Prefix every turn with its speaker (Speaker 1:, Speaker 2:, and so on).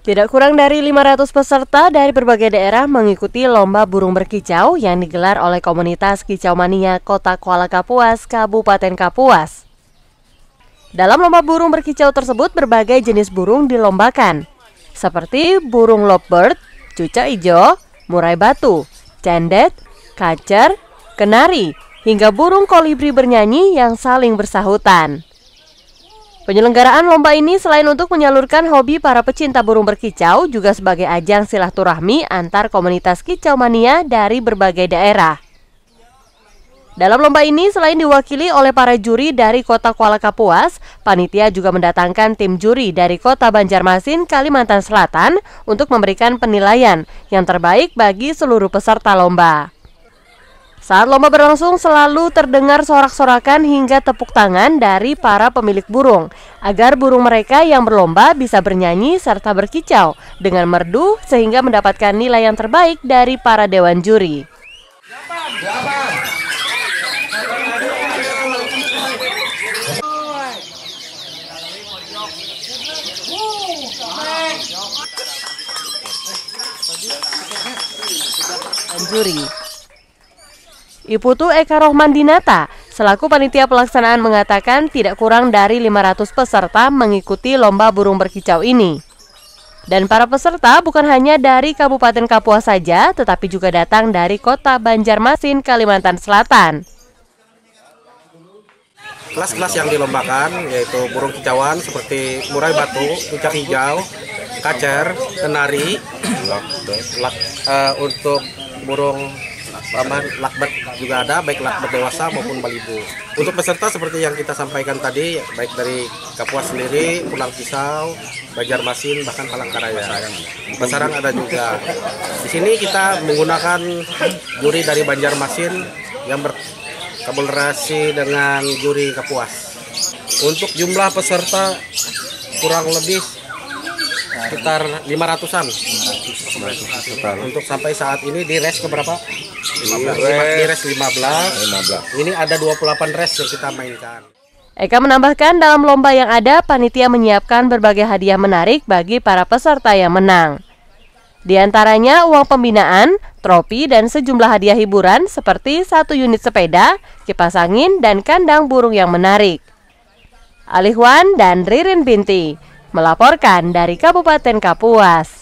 Speaker 1: Tidak kurang dari 500 peserta dari berbagai daerah mengikuti lomba burung berkicau yang digelar oleh komunitas Kicau Mania Kota Kuala Kapuas, Kabupaten Kapuas. Dalam lomba burung berkicau tersebut berbagai jenis burung dilombakan, seperti burung lovebird, cucak ijo, murai batu, cendet, kacer, kenari, hingga burung kolibri bernyanyi yang saling bersahutan. Penyelenggaraan lomba ini selain untuk menyalurkan hobi para pecinta burung berkicau juga sebagai ajang silaturahmi antar komunitas kicau mania dari berbagai daerah. Dalam lomba ini selain diwakili oleh para juri dari kota Kuala Kapuas, panitia juga mendatangkan tim juri dari kota Banjarmasin, Kalimantan Selatan untuk memberikan penilaian yang terbaik bagi seluruh peserta lomba. Saat lomba berlangsung selalu terdengar sorak-sorakan hingga tepuk tangan dari para pemilik burung agar burung mereka yang berlomba bisa bernyanyi serta berkicau dengan merdu sehingga mendapatkan nilai yang terbaik dari para dewan juri. juri. Iputu Eka Rohman Dinata, selaku panitia pelaksanaan mengatakan tidak kurang dari 500 peserta mengikuti lomba burung berkicau ini. Dan para peserta bukan hanya dari Kabupaten Kapuas saja, tetapi juga datang dari kota Banjarmasin, Kalimantan Selatan.
Speaker 2: Kelas-kelas yang dilombakan yaitu burung kicauan seperti murai batu, puncak hijau, kacer, kenari, uh, untuk burung Paman lakbet juga ada, baik lakbet dewasa maupun balibu. Untuk peserta seperti yang kita sampaikan tadi, baik dari Kapuas sendiri, Pulang Pisau, Banjarmasin, bahkan Palangkaraya. Basarang ada juga. Di sini kita menggunakan juri dari Banjarmasin yang berkolaborasi dengan juri Kapuas. Untuk jumlah peserta kurang lebih sekitar 500-an. 500 untuk sampai saat ini di rest keberapa? 15 iya, res 15. 15. Ini ada 28 res yang kita mainkan.
Speaker 1: Eka menambahkan dalam lomba yang ada panitia menyiapkan berbagai hadiah menarik bagi para peserta yang menang. Di antaranya uang pembinaan, tropi dan sejumlah hadiah hiburan seperti satu unit sepeda, kipas angin dan kandang burung yang menarik. Alihwan dan Ririn Binti melaporkan dari Kabupaten Kapuas.